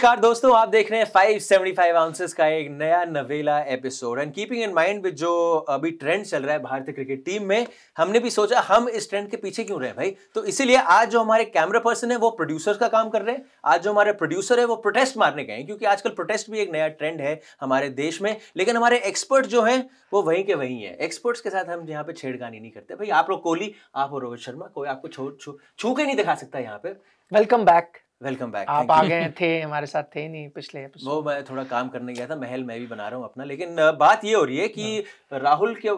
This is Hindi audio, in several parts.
नमस्कार दोस्तों आप देख रहे हैं 575 आउंसेस का एक नया नवेला episode and keeping in mind with जो अभी ट्रेंड चल रहा है भारतीय क्रिकेट टीम में हमने भी सोचा हम इस ट्रेंड के पीछे क्यों रहे भाई तो इसीलिए आज जो हमारे कैमरा पर्सन है वो प्रोड्यूसर का काम कर रहे हैं आज जो हमारे प्रोड्यूसर है वो प्रोटेस्ट मारने गए हैं क्योंकि आजकल प्रोटेस्ट भी एक नया ट्रेंड है हमारे देश में लेकिन हमारे एक्सपर्ट जो है वो वहीं के वहीं है एक्सपर्ट्स के साथ हम यहाँ पे छेड़खानी नहीं करते भाई आप लोग कोहली आप हो रोहित शर्मा कोई आपको छू के नहीं दिखा सकता यहाँ पे वेलकम बैक वेलकम बैक आप आ गए थे हमारे साथ थे नहीं पिछले वो मैं थोड़ा काम करने गया था महल मैं भी बना रहा हूँ अपना लेकिन बात ये हो रही है कि हाँ। राहुल के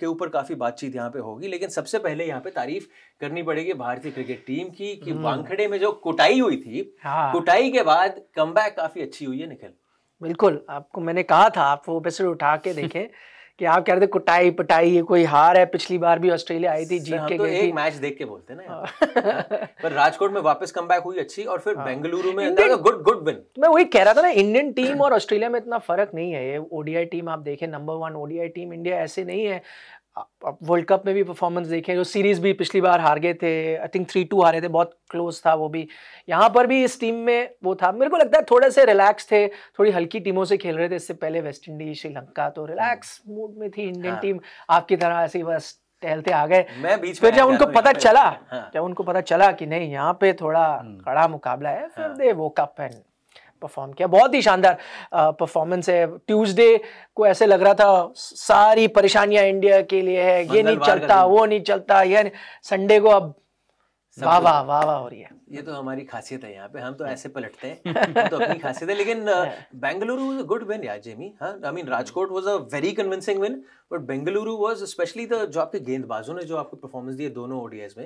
के ऊपर काफी बातचीत यहाँ पे होगी लेकिन सबसे पहले यहाँ पे तारीफ करनी पड़ेगी भारतीय क्रिकेट टीम की कि हम्म। वांखड़े में जो कुटाई हुई थी हाँ। कुटाई के बाद कम काफी अच्छी हुई है निखिल बिल्कुल आपको मैंने कहा था आप वो बेसर उठा के देखें कि आप कह रहे थे कुटाई पटाई कोई हार है पिछली बार भी ऑस्ट्रेलिया आई थी जीत के तो एक मैच देख के बोलते ना हाँ। हाँ। पर राजकोट में वापस कम हुई अच्छी और फिर हाँ। बेंगलुरु में गुड गुड विन मैं वही कह रहा था ना इंडियन टीम और ऑस्ट्रेलिया में इतना फर्क नहीं है ये ओडीआई टीम आप देखें number one ODI team India ऐसे नहीं है आप वर्ल्ड कप में भी परफॉर्मेंस देखें जो सीरीज़ भी पिछली बार हार गए थे आई थिंक थ्री टू हारे थे बहुत क्लोज था वो भी यहाँ पर भी इस टीम में वो था मेरे को लगता है थोड़े से रिलैक्स थे थोड़ी हल्की टीमों से खेल रहे थे इससे पहले वेस्ट इंडीज श्रीलंका तो रिलैक्स हम्म। मूड में थी इंडियन हाँ। टीम आपकी तरह ऐसे बस टहलते आ गए मैं बीच फिर जब उनको तो पता चला हाँ। जब उनको पता चला कि नहीं यहाँ पे थोड़ा हम्म। कड़ा मुकाबला है फिर दे वो कप एंड परफॉर्म किया बहुत ही शानदार परफॉर्मेंस है ट्यूसडे को ऐसे लग रहा था सारी परेशानियां इंडिया के लिए है ये नहीं चलता वो नहीं चलता यह संडे को अब वाह वाह वाह वाह हो रही है ये तो हमारी खासियत है यहाँ पे हम तो ऐसे पलटते हैं तो अपनी खासियत है लेकिन बेंगलुरु गुड विन यार जेमी हाँ I mean Rajkot was a very convincing win but Bengaluru was specially the जो आपके गेंदबाजों ने जो आपको परफॉर्मेंस दिए दोनों ओडीएस में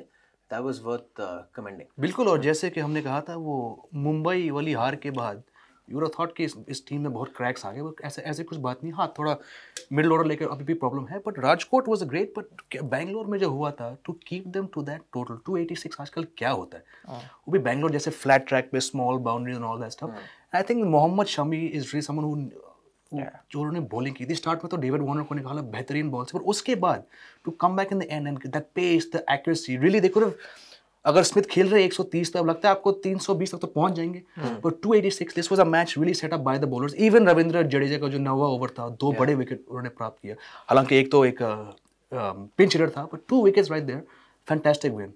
दैट वाज वर्थ कमेंडिंग बिल्कुल और जैसे कि हमने कहा था वो मुंबई वाली हार के बाद यूरो थॉट कि इस, इस टीम में बहुत क्रैक्स आ गए बट ऐसे ऐसे कुछ बात नहीं हाँ थोड़ा मिडल ऑर्डर लेकर अभी भी प्रॉब्लम है but Rajkot was a great but Bangalore में जो हुआ था to keep them to that total two eighty six आजकल क्या होता है हाँ। वो भी बैंगलोर जैसे फ्लैट ट्रैक पे small boundaries and all that stuff I think Mohammed Shami is re summon who जो उन्होंने बॉलिंग की थी स्टार्ट में तो डेविड वॉर्नर को निकाला बेहतरीन बॉल से पर उसके बाद to come back in the end and that pace the accuracy really they could have अगर स्मिथ खेल रहे 130 तो अब लगता है आपको 320 तक तो पहुंच जाएंगे पर 286 this was a match really set up by the bowlers even Ravindra Jadeja का जो नवा ओवर था दो yeah. बड़े विकेट उन्होंने प्राप्त किया हालांकि एक तो एक पिंच हिटर था but two wickets right there fantastic win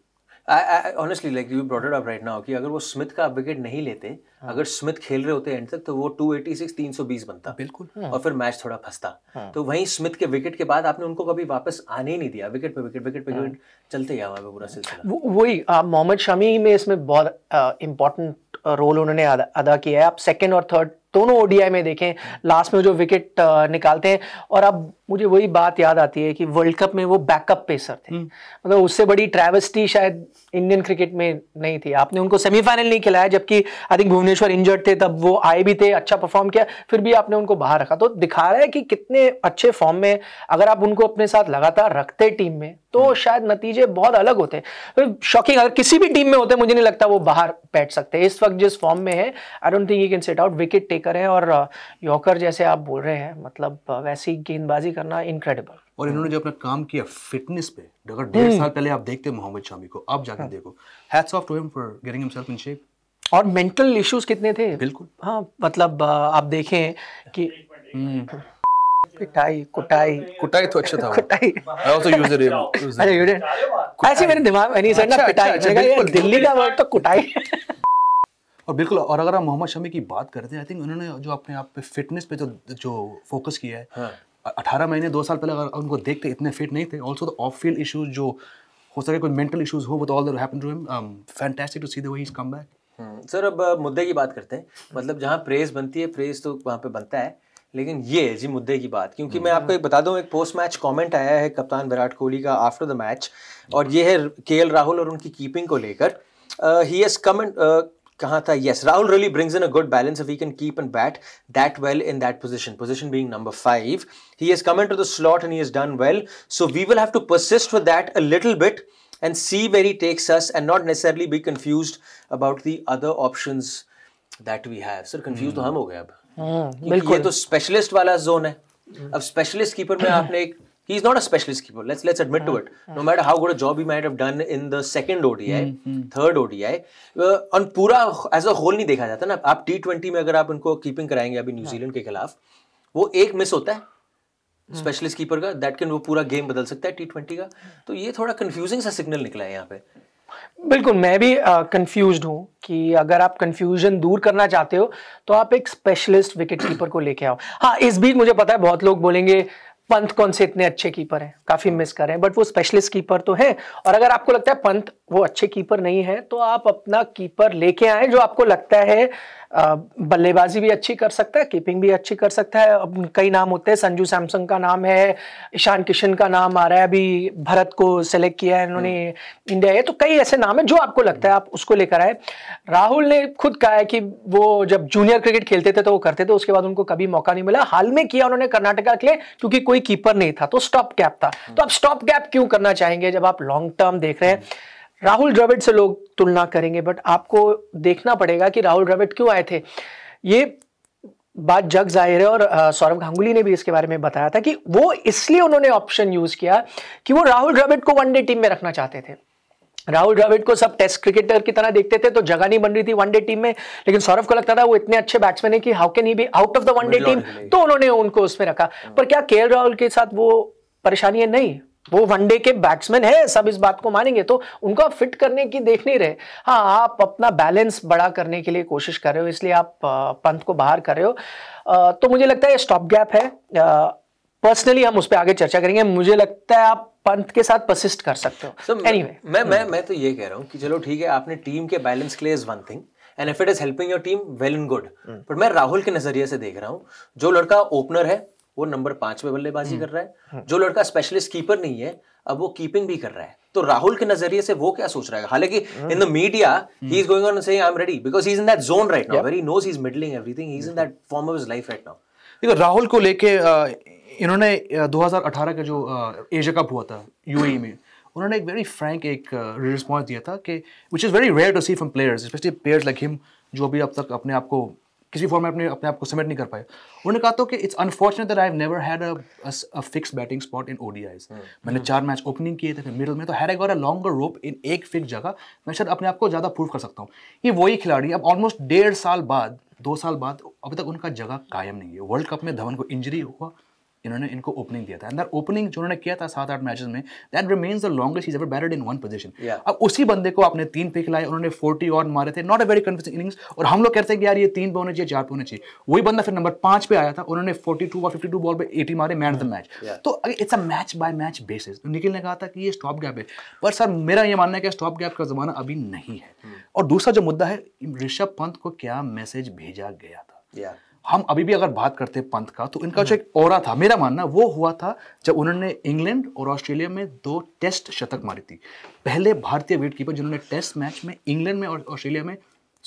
honestly like you brought it up right now कि अगर वो स्मिथ का विकेट नहीं लेते हाँ. अगर स्मिथ खेल रहे होते एंड तक तो वो 286 320 बनता बिल्कुल हाँ. और फिर मैच थोड़ा फंसता हाँ. तो वहीं स्मिथ के विकेट के बाद आपने उनको कभी वापस आने ही नहीं दिया विकेट पे विकेट विकेट पे विकेट हाँ। चलते गया पे पूरा सिलसिला वही मोहम्मद शमी में इसमें बहुत इम्पोर्टेंट रोल उन्होंने अदा किया है आप सेकेंड और थर्ड दोनों ओडीआई में देखें लास्ट में जो विकेट निकालते हैं और अब मुझे वही बात याद आती है कि वर्ल्ड कप में वो बैकअप पेसर थे हम्म। मतलब उससे बड़ी ट्रेवस्टी शायद इंडियन क्रिकेट में नहीं थी आपने उनको सेमीफाइनल नहीं खिलाया जबकि आई थिंक भुवनेश्वर इंजर्ड थे तब वो आए भी थे अच्छा परफॉर्म किया फिर भी आपने उनको बाहर रखा तो दिखा रहा है कि कितने अच्छे फॉर्म में अगर आप उनको अपने साथ लगातार रखते टीम में तो हम्म। शायद नतीजे बहुत अलग होते फिर शॉकिंग अगर किसी भी टीम में होते मुझे नहीं लगता वो बाहर बैठ सकते इस वक्त जिस फॉर्म में है I don't think you can set out wicket करें और यॉकर जैसे आप बोल रहे हैं मतलब वैसी गेंदबाजी करना इनक्रेडिबल और इन्होंने जो अपना काम किया फिटनेस पे अगर हम्म। डेढ़ साल पहले आप देखते मोहम्मद शामी को अब जाकर हाँ। देखो hats off to him for getting himself in shape और मेंटल इश्यूज कितने थे बिल्कुल हाँ मतलब आप देखें कि हम्म। पिटाई कुटाई कुटाई तो अच्छा था कुटाई आई आल्सो यूज इट अच्छा यू डिड ऐसे मेरे दिमाग में नहीं सर ना अच्छा, पिटाई अच्छा, दिल्ली का वर्ड तो कुटाई और बिल्कुल और अगर आप मोहम्मद शमी की बात करते हैं आई थिंक उन्होंने जो अपने आप पे फिटनेस पे जो जो फोकस किया है हाँ। अठारह महीने दो साल पहले अगर उनको देखते इतने फिट नहीं थे also the off field issues जो हो सके कोई मेंटल इशूज हो with all that to him to see the way is come back sir अब मुद्दे की बात करते हैं मतलब जहाँ प्रेज बनती है प्रेज तो वहाँ पे बनता है लेकिन ये है जी मुद्दे की बात क्योंकि मैं आपको एक बता दूं एक पोस्ट मैच कमेंट आया है कप्तान विराट कोहली का आफ्टर द मैच और ये है के राहुल और उनकी कीपिंग को लेकर ही has comment Yes, Raoul really brings in a good balance if he can keep and bat that well in that position, position being number 5. He has come into the slot and he has done well. So we will have to persist with that a little bit and see where he takes us and not necessarily be confused about the other options that we have. Sir, confused तो हम हो गए अब. बिल्कुल. specialist zone है. specialist keeper में आपने he's not a specialist keeper. Let's let's admit to हाँ, it. हाँ. No matter how good a job he might have done in the second ODI, mm-hmm. हम्म, हम्म. third ODI, थर्ड ओडीआई और पूरा एज अ होल नहीं देखा जाता ना आप टी ट्वेंटी में अगर आप उनको कीपिंग कराएंगे अभी New Zealand ke khilaf, wo ek miss hota hai. Specialist keeper का दैट कैन वो पूरा गेम बदल सकता है टी ट्वेंटी का तो ये थोड़ा कंफ्यूजिंग सा सिग्नल निकला है यहाँ पे बिल्कुल मैं भी कंफ्यूज uh, हूँ कि अगर आप कंफ्यूजन दूर करना चाहते हो तो आप एक स्पेशलिस्ट विकेट कीपर को लेके आओ हाँ इस बीच मुझे पता है बहुत लोग बोलेंगे पंत कौन से इतने अच्छे कीपर हैं काफी मिस हाँ। कर रहे हैं बट वो स्पेशलिस्ट कीपर तो हैं और अगर आपको लगता है पंत वो अच्छे कीपर नहीं है तो आप अपना कीपर लेके आए जो आपको लगता है बल्लेबाजी भी अच्छी कर सकता है कीपिंग भी अच्छी कर सकता है अब कई नाम होते हैं संजू सैमसंग का नाम है ईशान किशन का नाम आ रहा है अभी भारत को सेलेक्ट किया है इन्होंने इंडिया हम्म। है तो कई ऐसे नाम है जो आपको लगता है आप उसको लेकर आए राहुल ने खुद कहा है कि वो जब जूनियर क्रिकेट खेलते थे तो वो करते थे उसके बाद उनको कभी मौका नहीं मिला हाल में किया उन्होंने कर्नाटका के लिए क्योंकि कोई कीपर नहीं था तो स्टॉप गैप था हम्म। तो आप स्टॉप गैप क्यों करना चाहेंगे जब आप लॉन्ग टर्म देख रहे हैं हम्म। राहुल द्रविड़ से लोग तुलना करेंगे बट आपको देखना पड़ेगा कि राहुल द्रविड़ क्यों आए थे ये बात जग जाहिर है और सौरभ गांगुली ने भी इसके बारे में बताया था कि वो इसलिए उन्होंने ऑप्शन यूज किया कि वो राहुल द्रविड़ को वनडे टीम में रखना चाहते थे राहुल द्रविड़ को सब टेस्ट क्रिकेटर की तरह देखते थे तो जगह नहीं बन रही थी वनडे टीम में लेकिन सौरभ को लगता था वो इतने अच्छे बैट्समैन है कि how can he be out of the one day team तो उन्होंने उनको उसमें रखा पर क्या के राहुल के साथ वो परेशानी है नहीं वो वनडे के बैट्समैन है सब इस बात को मानेंगे तो उनको आप फिट करने की देख नहीं रहे हाँ आप अपना बैलेंस बड़ा करने के लिए कोशिश कर रहे हो इसलिए आप पंथ को बाहर कर रहे हो तो मुझे लगता है स्टॉप गैप है पर्सनली हम उस पर आगे चर्चा करेंगे मुझे लगता है आप पंत के साथ परसिस्ट कर सकते हो so, anyway, मैं मैं मैं तो ये कह रहा हूँ कि चलो ठीक है आपने टीम के बैलेंस के लिए is one thing and if it is helping your team well and good but मैं राहुल के नजरिए से देख रहा हूँ जो लड़का ओपनर है वो नंबर पांच में बल्लेबाजी हम्म। कर रहा है हम्म। जो लड़का स्पेशलिस्ट कीपर नहीं है अब वो कीपिंग भी कर रहा है तो राहुल के नजरिए से वो क्या सोच रहा है हालांकि in the media he is going on saying I am ready because he is in that zone right now very knows he is middling everything he is in that form of his life right now देखो राहुल को लेके इन्होंने 2018 का जो एशिया कप हुआ था यूएई e में उन्होंने एक वेरी फ्रैंक एक रिस्पॉन्स दिया था कि which is very rare to see from players specially players like him जो अभी अब तक अपने आप को किसी फॉर्म में अपने अपने आप को सबमिट नहीं कर पाए उन्होंने कहा तो कि it's unfortunate that I have never had a fix batting spot in ODIs मैंने चार मैच ओपनिंग किए थे मिडिल में तो had I got a longer rope in एक फिक्स जगह मैं शायद अपने आप को ज़्यादा प्रूव कर सकता हूँ ये वही खिलाड़ी अब ऑलमोस्ट डेढ़ साल बाद दो साल बाद अभी तक उनका जगह कायम नहीं है वर्ल्ड कप में धवन को इंजरी हुआ इन्होंने इनको ओपनिंग दिया था एंड ओपनिंग जो उन्होंने किया था सात आठ मैचेस में that remains the longest is ever batted in one position अब उसी बंदे को आपने तीन पिक लाए उन्होंने फोर्टी और मारे थे not a very confusing innings और हम लोग कहते हैं कि यार ये तीन पे होने चाहिए चार पे होने चाहिए वही बंदा फिर नंबर पांच पे आया था उन्होंने फोर्टी टू और फिफ्टी टू बॉल पर एटी मारे मैन ऑफ द मैच तो it's a match by match basis तो निखिल ने कहा था कि ये स्टॉप गैप है पर सर मेरा ये मानना है कि स्टॉप गैप का जमाना अभी नहीं है hmm. और दूसरा जो मुद्दा है ऋषभ पंत को क्या मैसेज भेजा गया था हम अभी भी अगर बात करते हैं पंत का तो इनका जो एक और था मेरा मानना वो हुआ था जब उन्होंने इंग्लैंड और ऑस्ट्रेलिया में दो टेस्ट शतक मारी थी पहले भारतीय कीपर जिन्होंने टेस्ट मैच में इंग्लैंड में और ऑस्ट्रेलिया में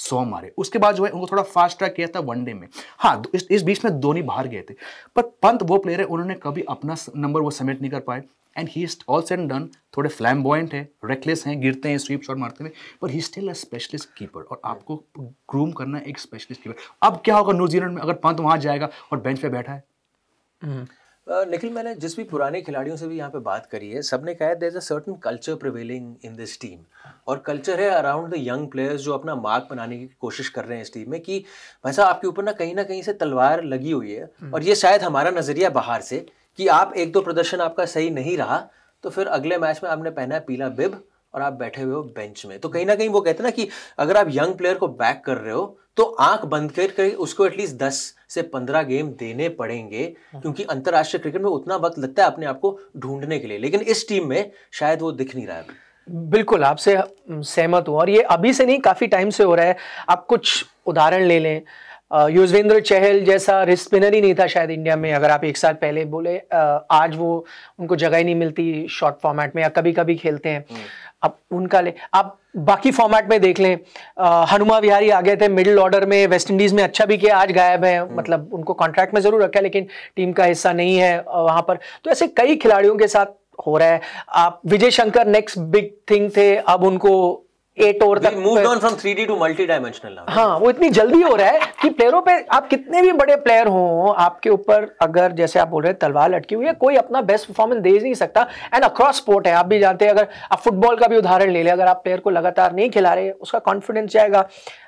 सौ मारे उसके बाद जो है उनको थोड़ा फास्ट ट्रैक किया था वनडे में हाँ इस, इस बीच में धोनी बाहर गए थे पर पंत वो प्लेयर है उन्होंने कभी अपना नंबर वो समेट नहीं कर पाए and he is all said done थोड़े फ्लैम बॉइंट है रेकलेस हैं गिरते हैं स्वीप शॉट मारते हैं पर he still a specialist keeper और आपको ग्रूम करना एक स्पेशलिस्ट कीपर अब क्या होगा न्यूजीलैंड में अगर पंत वहाँ जाएगा और बेंच पे बैठा है हम्म। निखिल मैंने जिस भी पुराने खिलाड़ियों से भी यहाँ पे बात करी है सबने कहा है there is a certain culture prevailing in this team और कल्चर है अराउंड द यंग प्लेयर्स जो अपना मार्क बनाने की कोशिश कर रहे हैं इस टीम में कि भाई साहब आपके ऊपर ना कहीं ना कहीं से तलवार लगी हुई है हम्म। और ये शायद हमारा नज़रिया बाहर से कि आप एक दो प्रदर्शन आपका सही नहीं रहा तो फिर अगले मैच में आपने पहना है पीला बिब और आप बैठे हुए हो बेंच में तो कहीं ना कहीं वो कहते ना कि अगर आप यंग प्लेयर को बैक कर रहे हो तो आंख बंद करके उसको एटलीस्ट दस से पंद्रह गेम देने पड़ेंगे हाँ। क्योंकि अंतर्राष्ट्रीय क्रिकेट में उतना वक्त लगता है अपने आप को ढूंढने के लिए लेकिन इस टीम में शायद वो दिख नहीं रहा है बिल्कुल आपसे सहमत हूँ और ये अभी से नहीं काफ़ी टाइम से हो रहा है आप कुछ उदाहरण ले लें युजवेंद्र चहल जैसा रिस्क स्पिनर ही नहीं था शायद इंडिया में अगर आप एक साल पहले बोले आज वो उनको जगह ही नहीं मिलती शॉर्ट फॉर्मेट में या कभी कभी खेलते हैं हम्म। अब उनका ले आप बाकी फॉर्मेट में देख लें हनुमा विहारी आ गए थे मिडिल ऑर्डर में वेस्ट इंडीज में अच्छा भी किया आज गायब है हम्म। मतलब उनको कॉन्ट्रैक्ट में जरूर रखा है लेकिन टीम का हिस्सा नहीं है वहां पर तो ऐसे कई खिलाड़ियों के साथ हो रहा है आप Vijay Shankar next big thing थे अब उनको एट ओवर तक move on from 3D to multidimensional हाँ वो इतनी जल्दी हो रहा है कि प्लेयरों पे आप कितने भी बड़े प्लेयर हो आपके ऊपर अगर जैसे आप बोल रहे हैं तलवार लटकी हुई है कोई अपना बेस्ट परफॉर्मेंस दे नहीं सकता एंड अक्रॉस स्पोर्ट है आप भी जानते हैं अगर आप फुटबॉल का भी उदाहरण ले लें अगर आप प्लेयर को लगातार नहीं खिला रहे उसका कॉन्फिडेंस जाएगा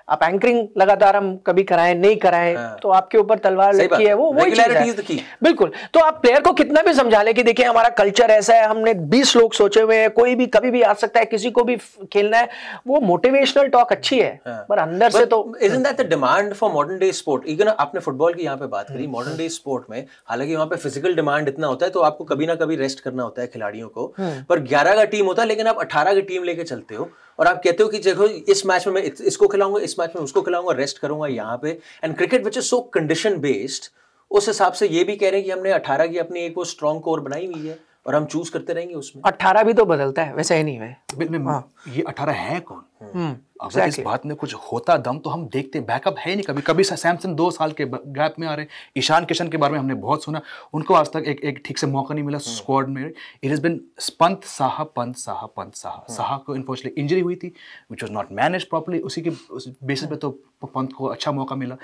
आप एंकरिंग लगातार हम कभी कराएं नहीं कराएं हाँ। तो आपके ऊपर तलवार लड़की है वो वही चीज है बिल्कुल तो आप प्लेयर को कितना भी समझा ले कि देखिए हमारा कल्चर ऐसा है हमने 20 लोग सोचे हुए हैं कोई भी कभी भी आ सकता है किसी को भी खेलना है वो मोटिवेशनल टॉक अच्छी है हाँ। पर अंदर से तो is in that the demand for modern day sport even आपने फुटबॉल की यहाँ पे बात करी मॉडर्न डे स्पोर्ट में हालांकि वहां पे फिजिकल डिमांड इतना होता है तो आपको कभी ना कभी रेस्ट करना होता है खिलाड़ियों को हम्म। पर ग्यारह का टीम होता है लेकिन आप अठारह की टीम लेके चलते हो और आप कहते हो कि देखो इस मैच में मैं इसको खिलाऊंगा इस मैच में उसको खिलाऊंगा रेस्ट करूंगा यहाँ पे and cricket which is so condition based उस हिसाब से ये भी कह रहे हैं कि हमने अठारह की अपनी एक वो स्ट्रॉन्ग कोर बनाई हुई है और हम चूज करते रहेंगे उसमें अठारह भी तो बदलता है वैसे ही नहीं है हाँ। ये अठारह है कौन हम्म, अगर exactly. इस बात में कुछ होता दम तो हम देखते हैं बैकअप है नहीं कभी कभी सैमसंग दो साल के गैप में आ रहे ईशान किशन के बारे में हमने बहुत सुना उनको आज तक एक एक ठीक से मौका नहीं मिला स्क्वाड हम्म। में it is been Pant Saha Pant Saha Pant Saha Saha को अनफॉर्चुनेटली इंजरी हुई थी which was not manage properly उसी के उस बेसिस पे तो पंत को अच्छा मौका मिला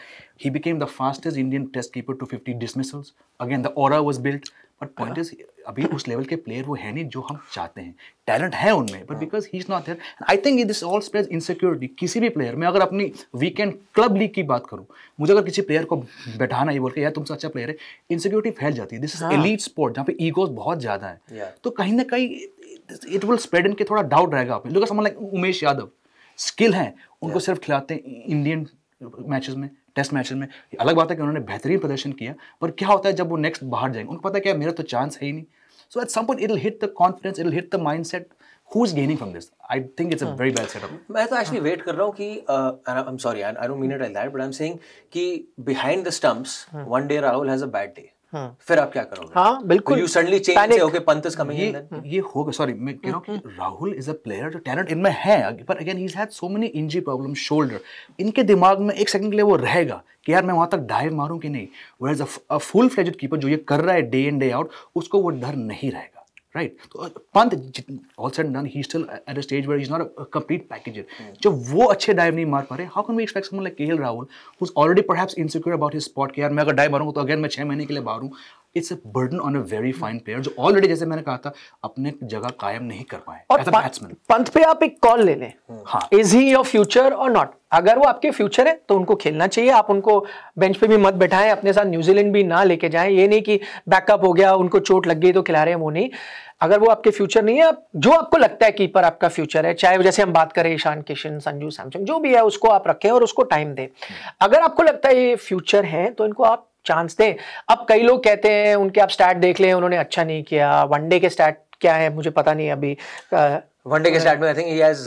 he became the fastest Indian test keeper to fifty dismissals again the aura was built but point is अभी उस लेवल के प्लेयर वो है नहीं जो हम चाहते हैं टैलेंट है उनमें but because he is not there I think this all spread insecurity किसी भी प्लेयर में अगर अपनी वीकेंड क्लब लीग की बात करूँ मुझे अगर किसी प्लेयर को बैठाना ही बोल के यार तुमसे अच्छा प्लेयर है इनसिक्योरिटी फैल जाती है दिस इज एलीट स्पोर्ट जहाँ पे ईगोज बहुत ज़्यादा है तो कहीं ना कहीं इट विल स्प्रेड इन के थोड़ा डाउट रहेगा आप लोग समझ लाइक उमेश यादव स्किल है उनको सिर्फ खिलाते हैं इंडियन मैचेस में टेस्ट मैचेस में अलग बात है कि उन्होंने बेहतरीन प्रदर्शन किया पर क्या होता है जब वो नेक्स्ट बाहर जाएंगे उनको पता है क्या मेरा तो चांस है ही नहीं so at some point it hit the confidence it hit the mind set who is gaining from this I think it's a very bad setup मैं तो एक्चुअली वेट हाँ। कर रहा हूँ कि कि behind the stumps one day Rahul has a bad day हाँ। फिर आप क्या करोगे हाँ तो बिल्कुल यू सडनली चेंज होके पंत इज कमिंग इन ये होगा सॉरी मैं कह रहा हूं राहुल इज अ प्लेयर जो टैलेंट इनमें है पर again he had so many injury problem shoulder इनके दिमाग में एक सेकंड के लिए वो रहेगा कि यार मैं वहां तक डाइव मारूं कि नहीं where is a full fledged keeper जो ये कर रहा है डे इन डे आउट उसको वो डर नहीं रहेगा राइट तो Pant all said done he still at a stage where is not a complete package जब वो अच्छे डाइव नहीं मार पा रहे how can we expect someone like KL Rahul who is already perhaps insecure about his spot के यार मैं अगर डाइव मारूंगा तो अगेन मैं छह महीने के लिए बाहर हूं it's a burden on a very fine player जो ऑलरेडी जैसे मैंने कहा था अपने जगह कायम नहीं कर पाए और बैट्समैन पंथ पे आप एक कॉल ले लें इज ही योर फ्यूचर और नॉट अगर वो आपके फ्यूचर है तो उनको खेलना चाहिए आप उनको बेंच पे भी मत बैठाएं अपने साथ न्यूजीलैंड भी ना लेके जाएं ये नहीं कि बैकअप हो गया उनको चोट लग गई तो खिला रहे हैं वो नहीं अगर वो आपके फ्यूचर नहीं है आप जो आपको लगता है कीपर आपका फ्यूचर है चाहे जैसे हम बात करें ईशान किशन संजू सैमसंग जो भी है उसको आप रखें और उसको टाइम दें hmm. अगर आपको लगता है ये फ्यूचर है तो इनको आप चांस दें अब कई लोग कहते हैं उनके आप स्टैट देख लें उन्होंने अच्छा नहीं किया वनडे के स्टैट क्या है मुझे पता नहीं अभी वनडे के स्टैट में आई थिंक ही हैज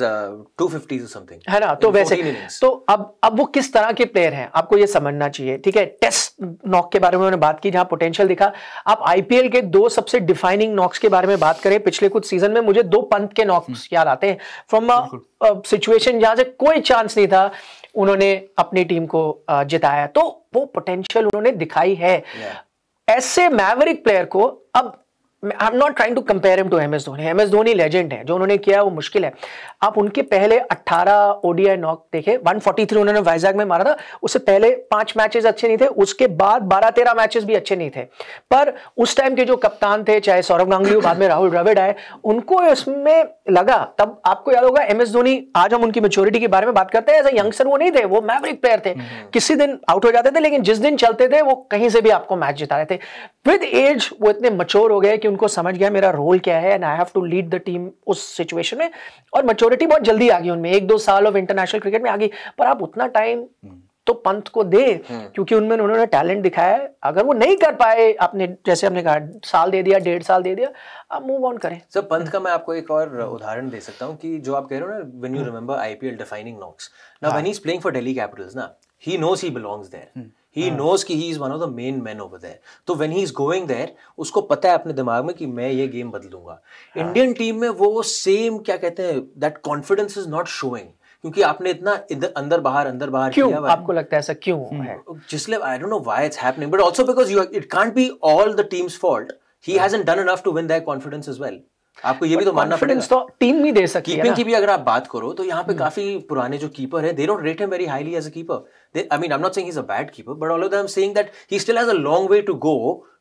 250 और समथिंग है ना तो वैसे तो अब अब वो किस तरह के प्लेयर हैं आपको ये समझना चाहिए ठीक है टेस्ट नॉक के बारे में उन्होंने बात की जहां पोटेंशियल दिखा आप आईपीएल के दो सबसे डिफाइनिंग नॉक्स के बारे में बात करें पिछले कुछ सीजन में मुझे दो पंत के नॉक्स हम्म। याद आते हैं फ्रॉम अ सिचुएशन जहां से कोई चांस नहीं था उन्होंने अपनी टीम को जिताया तो वो पोटेंशियल उन्होंने दिखाई है ऐसे मैवरिक प्लेयर को अब I am not trying to compare him to M S Dhoni M S Dhoni legend है जो उन्होंने किया वो मुश्किल है आप उनके पहले 18 ओडीआई नॉक देखे 143 उन्होंने वाइजैग में मारा था उससे पहले पांच मैचेस अच्छे नहीं थे उसके बाद 12-13 मैचेस भी अच्छे नहीं थे पर उस टाइम के जो कप्तान थे चाहे सौरभ गांगुली बाद में राहुल द्रविड आए उनको उसमें लगा तब आपको याद होगा एम एस धोनी आज हम उनकी मेच्योरिटी के बारे में बात करते हैं एज ए यंगस्टर वो नहीं थे वो मैवरिक प्लेयर थे हम्म। किसी दिन आउट हो जाते थे लेकिन जिस दिन चलते थे वो कहीं से भी आपको मैच जिता रहे थे विद एज वो इतने मच्योर हो गए कि उनको समझ गया मेरा रोल क्या है and I have to lead the team उस सिचुएशन में और मच्योरिटी बहुत जल्दी आ गई उनमें एक दो साल ऑफ इंटरनेशनल क्रिकेट में आ गई पर आप उतना टाइम हम्म। तो पंत को दे हम्म। क्योंकि उनमें उन्होंने टैलेंट दिखाया है अगर वो नहीं कर पाए आपने जैसे हमने कहा साल दे दिया डेढ़ साल दे दिया अब मूव ऑन करें सर पंत का मैं आपको एक और उदाहरण दे सकता हूँ कि जो आप कह रहे हो ना when you remember I P L defining knocks ना when he is playing for Delhi Capitals ना he knows he belongs there he हाँ। नोज कि he is one of the main man over there तो when he is going there उसको पता है अपने दिमाग में कि मैं ये गेम बदलूंगा इंडियन हाँ। टीम में वो सेम क्या कहते हैं that confidence is not showing क्योंकि आपने इतना इधर अंदर बाहर अंदर बाहर क्यों किया आपको लगता है ऐसा क्यों hmm. है जिसले I don't know why it's happening but also because you it can't be all the teams fault he hasn't done enough to win their confidence as well आपको ये भी तो मानना पड़ेगा तो टीम भी दे सकती है कीपिंग की भी अगर आप बात करो तो यहां पे hmm. काफी पुराने जो कीपर है they don't rate him very highly as a keeper They, I mean, I'm not saying he's a bad keeper, but although I'm saying that he still has a long way to go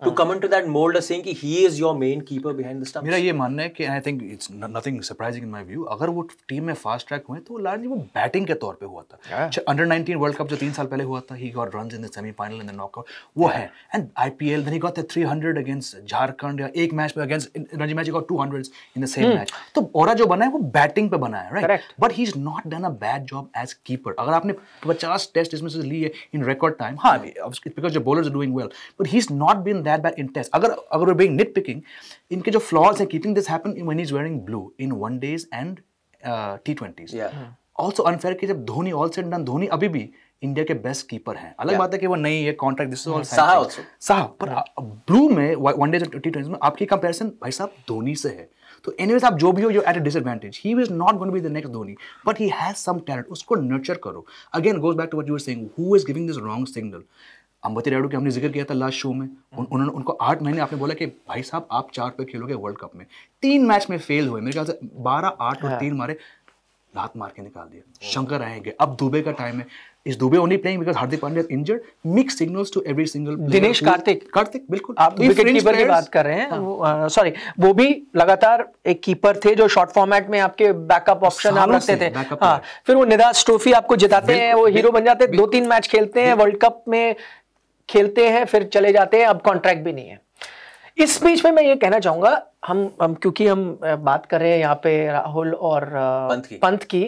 to uh-huh. come into that mold of saying he is your main keeper behind the stumps. मेरा ये मानना है कि I think it's nothing surprising in my view अगर वो टीम में फास्ट ट्रैक हुए तो लार्जली वो बैटिंग के तौर पे हुआ था अंडर 19 वर्ल्ड कप जो तीन साल पहले हुआ था he got run in the semifinal and the knockout वो है and IPL then he got the 300 against Jharkhand या एक मैच में against Ranji match he got 200 in the same match तो ओरा जो बना है वो बैटिंग पे बना है right but he is not done a bad job as keeper अगर आपने 50 test Mrs. Lee in record time. Ha, because the bowlers are doing well. But he's not been that bad in test. Agar, we're being nitpicking, in case of flaws and keeping this happen when he's wearing blue in one days and uh, T20s. Yeah. Hmm. Also unfair कि जब Dhoni all set done Dhoni अभी भी इंडिया के बेस्ट कीपर हैं अलग yeah. बात है कि वो नहीं है contract this all Saha Saha पर mm-hmm. ब्लू में वन डे टी ट्वेंटी में आपकी कंपैरिजन भाई साहब धोनी से है तो एनीवेज आप जो भी हो you at a disadvantage he is not going be the next Dhoni but he has some talent उसको नर्चर करो again goes back to what you were saying who is giving this wrong signal Ambati Rayudu के हमने जिक्र किया था लास्ट शो में उन, mm-hmm. उन्होंने उनको आठ महीने आपने बोला कि भाई साहब आप चार पे खेलोगे वर्ल्ड कप में तीन मैच में फेल हुए मेरे ख्याल से बारह आठ और हाँ। तीन मारे लात मार के निकाल दिया शंकर आएंगे अब दुबे का टाइम है is Dube only playing because Hardik Pandya injured mix signals to every single Dinesh Karthik Karthik बिल्कुल आप विकेट कीपर की बात कर रहे हैं सॉरी हाँ। वो भी लगातार एक कीपर थे जो शॉर्ट फॉर्मेट में आपके बैकअप ऑप्शन आप रखते थे हाँ फिर वो निदास ट्रॉफी आपको जिताते हैं वो हीरो बन जाते हैं दो तीन मैच खेलते हैं वर्ल्ड कप में खेलते हैं फिर चले जाते हैं अब कॉन्ट्रैक्ट भी नहीं है इस बीच में मैं ये कहना चाहूंगा हम हम क्योंकि हम बात कर रहे हैं यहाँ पे राहुल और पंत की, पंत की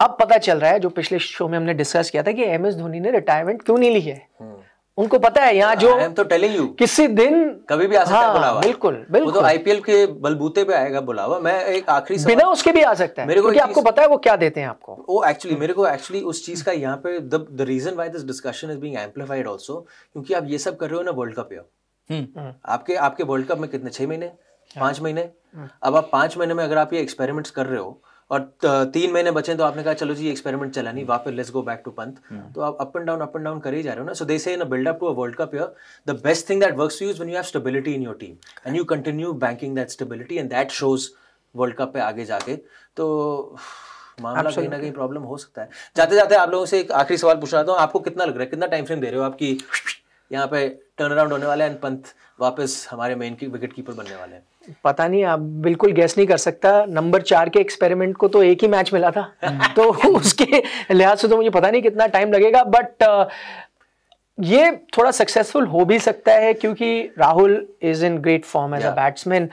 अब पता चल रहा है जो पिछले शो में हमने डिस्कस किया था कि एम एस धोनी ने रिटायरमेंट क्यों नहीं ली है हम्म। उनको पता है यहाँ जो तो टेलिंग यू किसी दिन कभी भी आ सकता हाँ, है बुलावा बिल्कुल तो बिल्कुल तो आईपीएल के बलबूते पे आएगा बुलावा मैं एक आखिरी बिना उसके भी आ सकता है मेरे को आपको पता है वो क्या देते हैं आपको वो एक्चुअली मेरे को एक्चुअली उस चीज का यहाँ पे the reason why this discussion is being amplified also क्योंकि आप ये सब कर रहे हो ना वर्ल्ड कप हम्म। हाँ। आपके आपके वर्ल्ड कप में कितने छह महीने हाँ। पांच महीने हाँ। अब आप पांच महीने में अगर आप ये एक्सपेरिमेंट्स कर रहे हो और तीन महीने बचे तो आपने कहा चलो जी एक्सपेरिमेंट चला नहीं हम्म। वापस लेट्स गो बैक टू पंथ हम्म। तो आप up and down up and down कर ही जा रहे हो ना so they say in build up to a world cup year the best thing that works you is when you have stability in your team and you continue banking that stability and that shows world cup पे आगे जाके तो मामला कहीं ना कहीं प्रॉब्लम हो सकता है जाते जाते आप लोगों से एक आखिरी सवाल पूछ रहा था आपको कितना लग रहा है कितना टाइम फ्रेम दे रहे हो आपकी यहाँ पे टर्न अराउंड होने वाला है एंड पंथ वापस हमारे मेन की विकेट कीपर बनने वाले हैं पता नहीं आप बिल्कुल गैस नहीं कर सकता नंबर चार के एक्सपेरिमेंट को तो एक ही मैच मिला था तो उसके लिहाज से तो मुझे पता नहीं कितना टाइम लगेगा बट ये थोड़ा सक्सेसफुल हो भी सकता है क्योंकि Rahul is in great form as a batsman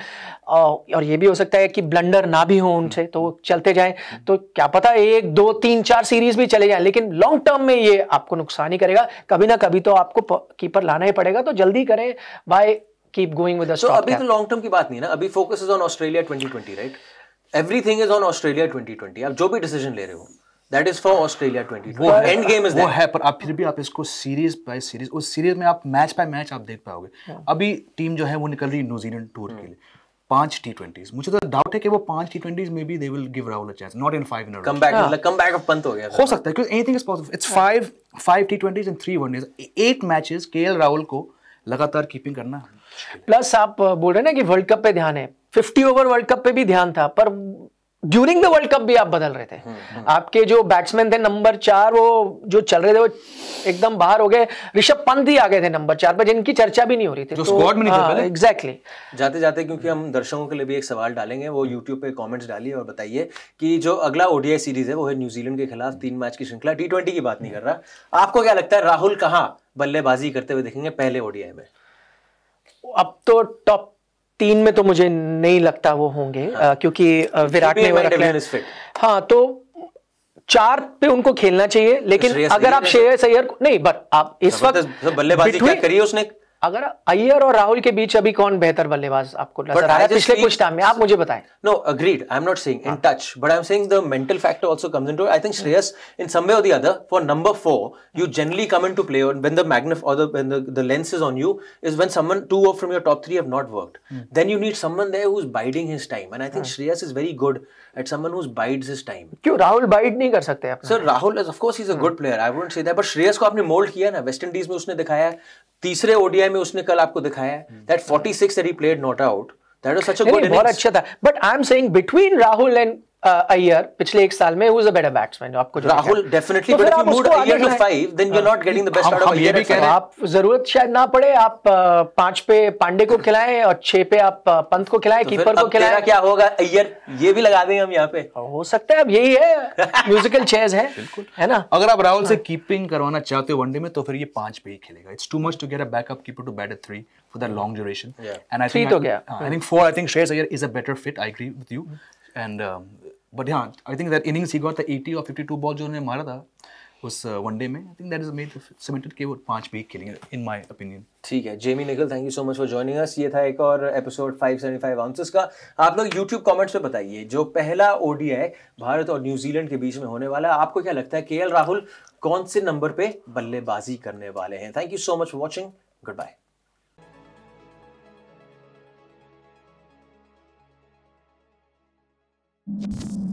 और ये भी हो सकता है कि ब्लंडर ना भी हो उनसे hmm. तो चलते जाए तो क्या पता एक दो तीन चार सीरीज भी चले जाए लेकिन लॉन्ग टर्म में ये आपको नुकसान ही करेगा कभी ना कभी तो आपको कीपर लाना ही पड़ेगा तो जल्दी करें by keep going with so अभी तो लॉन्ग टर्म की बात नहीं ना अभी focus is on Australia twenty right every is on Australia twenty आप जो भी डिसीजन ले रहे हो दैट इज फॉर ऑस्ट्रेलिया 2020 वो एंड गेम इज वो है पर आप फिर भी आप इसको सीरीज बाय सीरीज उस सीरीज में आप मैच बाय मैच आप देख पाओगे हाँ। अभी टीम जो है वो निकल रही है न्यूजीलैंड टूर हाँ। के लिए पांच टी ट्वेंटीज मुझे तो डाउट है कि वो पांच टी ट्वेंटीज में भी they will give Rahul a chance not in five in come back मतलब कम बैक ऑफ पंत हो गया हो सकता है क्योंकि anything is possible it's five five T twenties and three one eight matches KL Rahul को लगातार कीपिंग करना प्लस आप बोल रहे हैं ना कि वर्ल्ड कप पे ध्यान है 50 ओवर वर्ल्ड कप पे भी ध्यान था पर ड्यूरिंग द वर्ल्ड कप भी आप बदल रहे थे हुँ, हम्म, हुँ. हम्म। आपके जो बैट्समैन थे नंबर चार वो जो चल रहे थे वो एकदम बाहर हो गए ऋषभ पंत ही आ गए थे नंबर चार पर जिनकी चर्चा भी नहीं हो रही थी जो स्क्वाड तो में नहीं हाँ, थे पहले एग्जैक्टली जाते जाते क्योंकि हम दर्शकों के लिए भी एक सवाल डालेंगे वो यूट्यूब पे कॉमेंट्स डालिए और बताइए कि जो अगला ओडीआई सीरीज है वो है न्यूजीलैंड के खिलाफ तीन मैच की श्रृंखला टी की बात नहीं कर रहा आपको क्या लगता है राहुल कहाँ बल्लेबाजी करते हुए देखेंगे पहले ओडीआई में अब तो टॉप तीन में तो मुझे नहीं लगता वो होंगे हाँ। क्योंकि विराट ने हाँ तो चार पे उनको खेलना चाहिए लेकिन अगर आप शेयर सैयर नहीं बट आप इस वक्त बल्लेबाजी क्या करी उसने अगर अय्यर और राहुल के बीच अभी कौन बेहतर बल्लेबाज आपको नजर आ पिछले कुछ टाइम में आप मुझे बताएं no agreed I am not saying in touch but I am saying the mental factor also comes into I think Shreyas in some way or the other for number 4 you generally come into play when the मैग्निफ or the the lens is on you is when someone two of from your top 3 have not worked then you need someone there who is biding his time and I think Shreyas is very good at at who is bides his time क्यों राहुल बाइड नहीं कर सकते आप? Sir Rahul of course is a good player I wouldn't say that but Shreyas को आपने मोल्ड किया ना वेस्ट इंडीज में उसने दिखाया तीसरे ओडीआई में उसने कल आपको दिखाया that 46 six played not out that was such a good बहुत अच्छा था but I am saying between Rahul and Iyer पिछले एक साल में हुज अ बेटर बैट्समैन जो आपको Rahul definitely but if you move Iyer to 5 then you are not getting the best out of Iyer भी कह रहे आप जरूरत शायद ना पड़े आप पांच पे पांडे को खिलाएं और छह पे आप पंत को खिलाएं कीपर तो को खिलाएं क्या होगा अयर ये भी लगा देंगे हम यहां पे हो सकता है अब यही है म्यूजिकल चेयर्स है बिल्कुल है ना अगर आप राहुल से कीपिंग हाँ। करवाना चाहते हो वनडे में तो फिर ये पांच पे ही खेलेगा it's too much to get a backup keeper to bat at 3 for that long duration and i think तो I, uh, I think 4 i think Shreyas Iyer is a better fit i agree with you and um, but हाँ I think that innings he got the eighty or fifty two ball जो उन्होंने मारा था उस वनडे uh, में I think that is made cemented के वो पांच भी खेलेंगे इन माय ओपिनियन ठीक है Jamie Nicol thank you so much for joining us ये था एक और एपिसोड 575 आंसर्स का आप लोग यूट्यूब कमेंट्स में बताइए जो पहला ओडीआई भारत और न्यूजीलैंड के बीच में होने वाला है आपको क्या लगता है के राहुल कौन से नंबर पे बल्लेबाजी करने वाले हैं thank you so much for watching good bye you